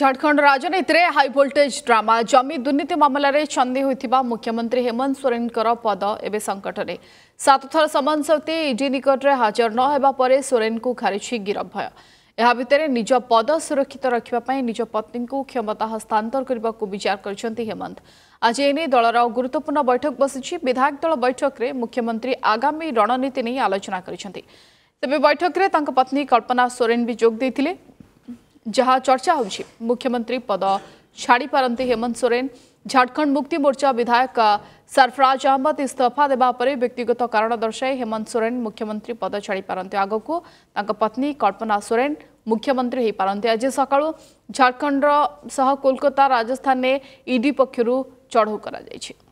ঝাড়খণ্ড রাজনীতি high voltage drama জমি দুর্নীতি মামলার ছন্দি হয়ে মুখ্যমন্ত্রী হেমন্ত সোরেন পদ এবে সংকটে সাত থর সমন সত্ত্বে ইডি নিকটে হাজর নহবা পরে সোরেন খারিছি গিরফ ভয় ଏହା ଭିତରେ ନିଜ ପଦ ସୁରକ୍ଷିତ ରଖିବା ପାଇଁ ନିଜ ପତ୍ନୀଙ୍କୁ କ୍ଷମତା ହସ୍ତାନ୍ତର କରିବାକୁ ବିଚାର କରିଛନ୍ତି ହେମନ୍ତ ଆଜି ଏନେଇ ଦଳର ଗୁରୁତ୍ୱପୂର୍ଣ୍ଣ ବୈଠକ ବସିଛି ବିଧାୟକ ଦଳ ବୈଠକରେ ମୁଖ୍ୟମନ୍ତ୍ରୀ ଆଗାମୀ ରଣନୀତି ନେଇ ଆଲୋଚନା କରିଛନ୍ତି ତେବେ ବୈଠକରେ ତାଙ୍କ ପତ୍ନୀ କଳ୍ପନା ସୋରେନ୍ ବି ଯୋଗ ଦେଇଥିଲେ ଯାହା ଚର୍ଚ୍ଚା ହେଉଛି ମୁଖ୍ୟମନ୍ତ୍ରୀ ପଦ ଛାଡ଼ିପାରନ୍ତି ହେମନ୍ତ ସୋରେନ ଝାଡ଼ଖଣ୍ଡ ମୁକ୍ତି ମୋର୍ଚ୍ଚା ବିଧାୟକ ସରଫରାଜ ଅହମ୍ମଦ ଇସ୍ତଫା ଦେବା ପରେ ବ୍ୟକ୍ତିଗତ କାରଣ ଦର୍ଶାଇ ହେମନ୍ତ ସୋରେନ ମୁଖ୍ୟମନ୍ତ୍ରୀ ପଦ ଛାଡ଼ିପାରନ୍ତି ଆଗକୁ ତାଙ୍କ ପତ୍ନୀ କଳ୍ପନା ସୋରେନ ମୁଖ୍ୟମନ୍ତ୍ରୀ ହୋଇପାରନ୍ତି ଆଜି ସକାଳୁ ଝାଡ଼ଖଣ୍ଡର ସହ କୋଲକାତା ରାଜସ୍ଥାନରେ ଇଡି ପକ୍ଷରୁ ଚଢ଼ଉ କରାଯାଇଛି